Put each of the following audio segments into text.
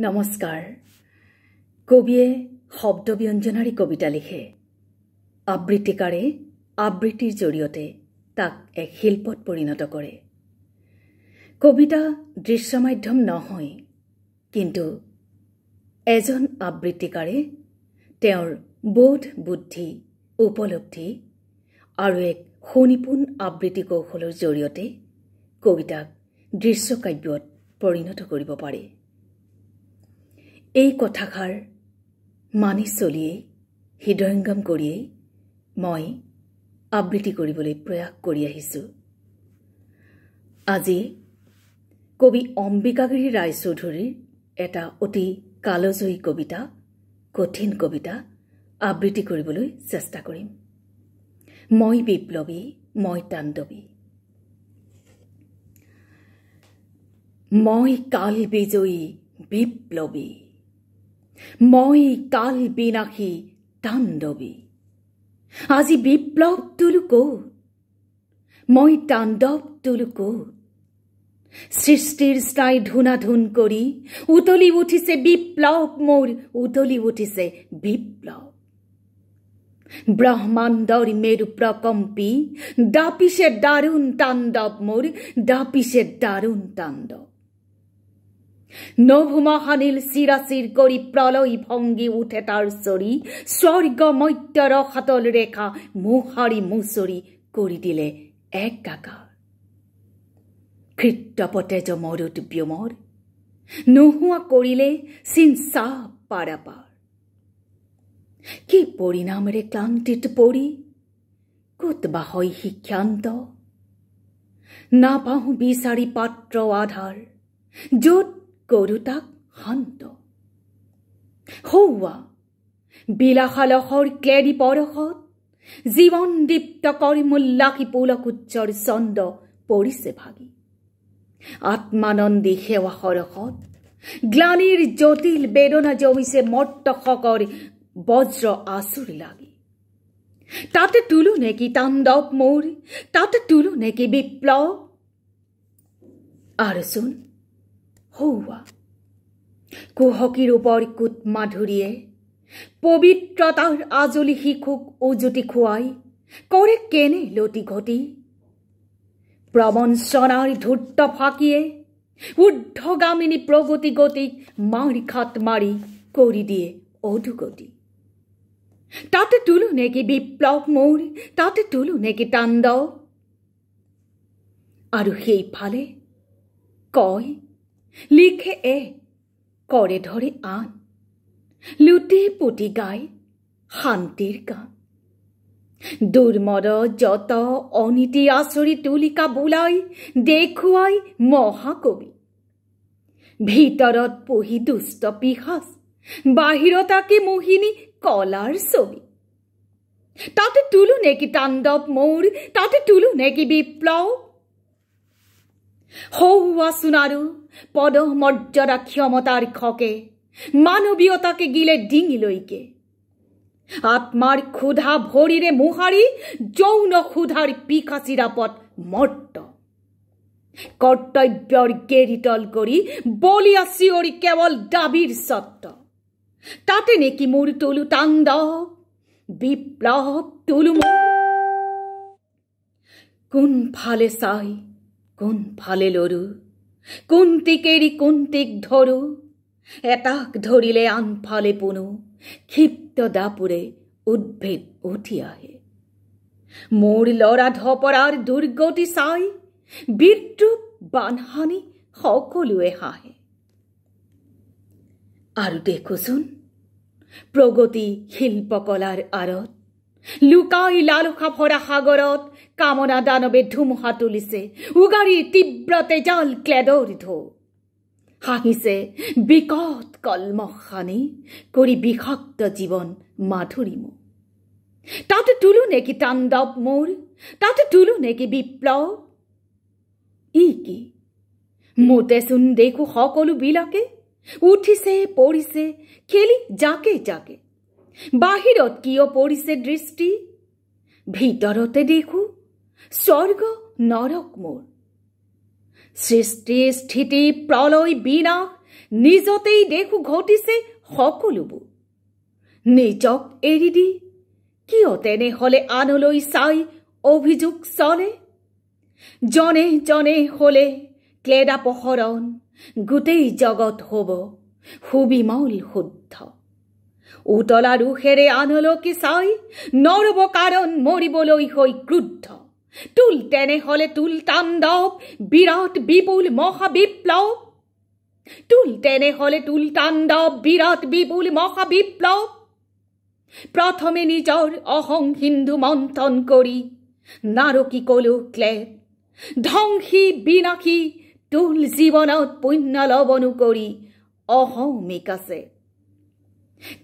নমস্কাৰ কবিয়ে শব্দ ব্যঞ্জনাৰী কবিতা লিখে আবৃত্তিকাৰে আবৃত্তিৰ জৰিয়তে তাক এক শিল্পত পৰিণত কৰে কবিতা দৃশ্য মাধ্যম নহয় কিন্তু এজন আবৃত্তিকাৰে তেওঁৰ বোধ বুদ্ধি উপলব্ধি আৰু এক সুনিপুণ আবৃত্তি কৌশলৰ জৰিয়তে কবিতাক দৃশ্যকাব্যত পৰিণত কৰিব পাৰে এই কথাষাৰ মানি চলিয়েই হৃদয়ংগম কৰিয়েই মই আবৃত্তি কৰিবলৈ প্ৰয়াস কৰি আহিছোঁ আজি কবি অম্বিকাগিৰি ৰায়চৌধুৰীৰ এটা অতি কালজয়ী কবিতা কঠিন কবিতা আবৃত্তি কৰিবলৈ চেষ্টা কৰিম মই বিপ্লৱী মই তাণ্ডৱী মই কাল বিজয়ী বিপ্লৱী মই কাল বিনাশী তাণ্ডৱী আজি বিপ্লৱ তোলো ক'ত মই তাণ্ডৱ তোলো ক'ত সৃষ্টিৰ ধুনা ধুনাধুন কৰি উতলি উঠিছে বিপ্লৱ মোৰ উতলি উঠিছে বিপ্লৱ ব্ৰহ্মাণ্ডৰ মেৰু প্ৰকম্পী দাপিছে দাৰুণ তাণ্ডৱ মোৰ দাপিছে দাৰুণ তাণ্ডৱ নভুমাহানিল চিৰাচিৰ কৰি প্ৰলয় ভংগী উঠে তাৰ চৰি স্বৰ্গ মত্য ৰসাতল ৰেখা মুহাৰী মুচৰি কৰি দিলে একাকাৰ কৃত্ৰপতেজ মৰুত ব্যমৰ নোহোৱা কৰিলে চিনচা পাৰাপাৰ কি পৰিণামেৰে ক্লান্তিত পৰি কত বা হয় শিক্ষান্ত নাপাওঁ বিচাৰি পাত্ৰ আধাৰ য'ত গৰু তাক শান্ত সৌৱা বিলাসালসৰ ক্লেদি পৰশত জীৱন দীপ্ত কৰি মূল্যাকী পুলকুচ্চৰ চন্দ পৰিছে ভাগি আত্মানন্দী সেৱা সৰসত গ্লানীৰ জটিল বেদনা জমিছে মৰ্তকৰ বজ্ৰ আচুৰ লাগি তাতে তোলো নেকি তাণ্ডৱ মোৰ তাতে তোলো নেকি বিপ্লৱ আৰু চোন হৌৱা কুহকীৰ ওপৰ কুট মাধুৰীয়ে পবিত্ৰতাৰ আজলি শিশুক উজুতি খুৱাই কৰে কেনে লতি ঘটি প্ৰবঞ্চনাৰ ধূৰ্ত ফাঁকিয়ে ঊৰ্ধগামিনী প্ৰগতি গতিক মাৰ খাত মাৰি কৰি দিয়ে অধুগতি তাতে তোলো নেকি বিপ্লৱ মোৰ তাতে তোলো নেকি তাণ্ডৱ আৰু সেইফালে কয় লিখে এ করে ধরে আন লুটে পুটি গায় শান্তির গান দুর্মর যত অনীতি আচৰি তুলিকা বুলাই দেখুৱাই মহাকবি ভিতৰত পঢ়ি দুষ্ট পিহাস বাহিৰত মোহিনী কলাৰ ছবি তাতে তুলু নেকি তাণ্ডৱ মোৰ তাতে তুলু নেকি বিপ্লৱ হৌয়া সুনারু পদমর্যাদা ক্ষমতার খকে মানবীয়তাকে গিলে ডিঙিলৈকে আত্মার ক্ষুধা ভৰিৰে মোহাৰি যৌন ক্ষুধাৰ পিকাচিৰাপত মৰ্ত কৰ্তব্যৰ গেৰিতল কৰি বলিয়া চিঞৰি কেৱল দাবীৰ স্বত্ব তাতে নেকি মোৰ তুলু তাণ্ডৱ বিপ্লব তুলু কোনফালে চাই কোন লৰু কোনটিকেৰি কোনটিক ধরু এটাক ধৰিলে আনফালে পুনু ক্ষিপ্ত দাপুৰে উদ্ভেদ উঠি আহে মোৰ ল'ৰা ধপৰাৰ দুৰ্গতি চাই বিদ্রুপ বানহানি সকলোৱে হাঁহে আৰু দেখোচোন প্ৰগতি শিল্পকলাৰ আঁৰত লুকাই লালুখা ভরা সাগরত কামনা দানৱে ধুমুহা তুলিছে উগাড়ি তীব্ৰ তেজাল ক্লেদৰি ধৌ হাঁহিছে বিকট কলম সানি কৰি বিষাক্ত জীৱন মাধুৰী মোৰ তাতে তোলো নেকি তাণ্ডৱ মোৰ তাতে তোলো নেকি বিপ্লৱ ই কি মোতেচোন দেখো সকলোবিলাকে উঠিছে পৰিছে খেলি জাকে জাকে বাহিৰত কিয় পৰিছে দৃষ্টি ভিতৰতে দেখো স্বৰ্গ নৰক মোৰ সৃষ্টি স্থিতি প্ৰলয় বিনাশ নিজতেই দেখো ঘটিছে সকলোবোৰ নিজক এৰি দি কিয় তেনেহলে আনলৈ চাই অভিযোগ চলে জনে জনে হলে ক্লেদাপহৰণ গোটেই জগত হব সুবিমল শুদ্ধ উতলা রুহেৰে আনলকি চাই নৰব কাৰণ মৰিবলৈ হৈ ক্ৰুদ্ধ তুল তেনেহ'লে তুল তাণ্ডৱ বিৰাট বিপুল মহাবিপ্লৱ তুল তেনেহ'লে তুল তাণ্ডৱ বিৰাট বিপুল মহাবিপ্লৱ প্ৰথমে নিজৰ অহং হিন্দু মন্থন কৰি নাৰকী কলো ক্লে ধ্বংসী বিনাশী তুল জীৱনত পুণ্য লৱনো কৰি অহং মিকাছে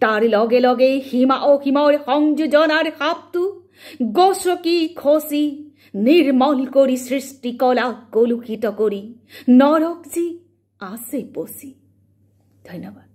তার লগে লগে হিমা ও হিমর সংযোজনাৰ সাপটো খসি খচি নিৰ্মল কৰি সৃষ্টিকলা কলুষিত কৰি নরক যি আছে পচি ধন্যবাদ